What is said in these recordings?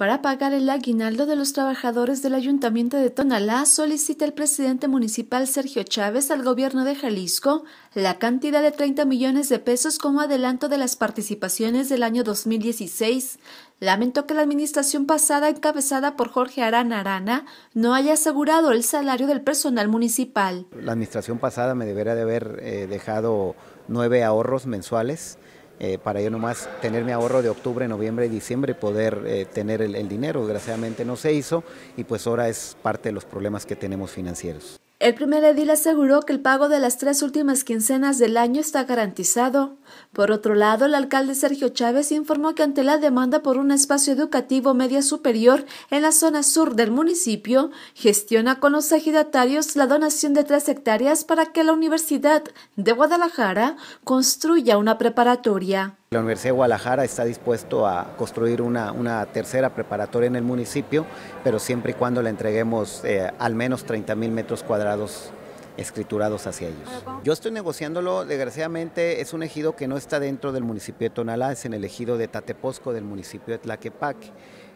para pagar el aguinaldo de los trabajadores del Ayuntamiento de Tonalá, solicita el presidente municipal Sergio Chávez al gobierno de Jalisco la cantidad de 30 millones de pesos como adelanto de las participaciones del año 2016. Lamentó que la administración pasada, encabezada por Jorge Arana Arana, no haya asegurado el salario del personal municipal. La administración pasada me debería de haber eh, dejado nueve ahorros mensuales eh, para yo nomás tener mi ahorro de octubre, noviembre y diciembre, poder eh, tener el dinero. Desgraciadamente no se hizo y pues ahora es parte de los problemas que tenemos financieros. El primer edil aseguró que el pago de las tres últimas quincenas del año está garantizado. Por otro lado, el alcalde Sergio Chávez informó que ante la demanda por un espacio educativo media superior en la zona sur del municipio, gestiona con los ejidatarios la donación de tres hectáreas para que la Universidad de Guadalajara construya una preparatoria. La Universidad de Guadalajara está dispuesto a construir una, tercera preparatoria en el municipio, pero siempre y cuando le entreguemos eh, al menos 30 mil metros cuadrados escriturados hacia ellos. Yo estoy negociándolo, desgraciadamente es un ejido que no está dentro del municipio de Tonalá, es en el ejido de Tateposco del municipio de Tlaquepaque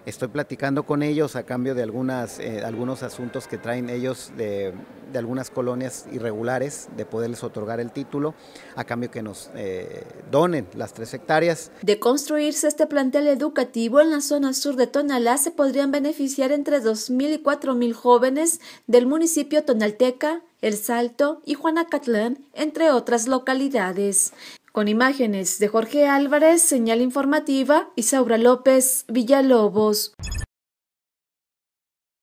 estoy platicando con ellos a cambio de algunas, eh, algunos asuntos que traen ellos de, algunas colonias irregulares, de poderles otorgar el título, a cambio que nos eh, donen las tres hectáreas. De construirse este plantel educativo en la zona sur de Tonalá, se podrían beneficiar entre 2.000 y 4.000 jóvenes del municipio Tonalteca, El Salto y Juanacatlán, entre otras localidades. Con imágenes de Jorge Álvarez, señal informativa, Isaura López, Villalobos.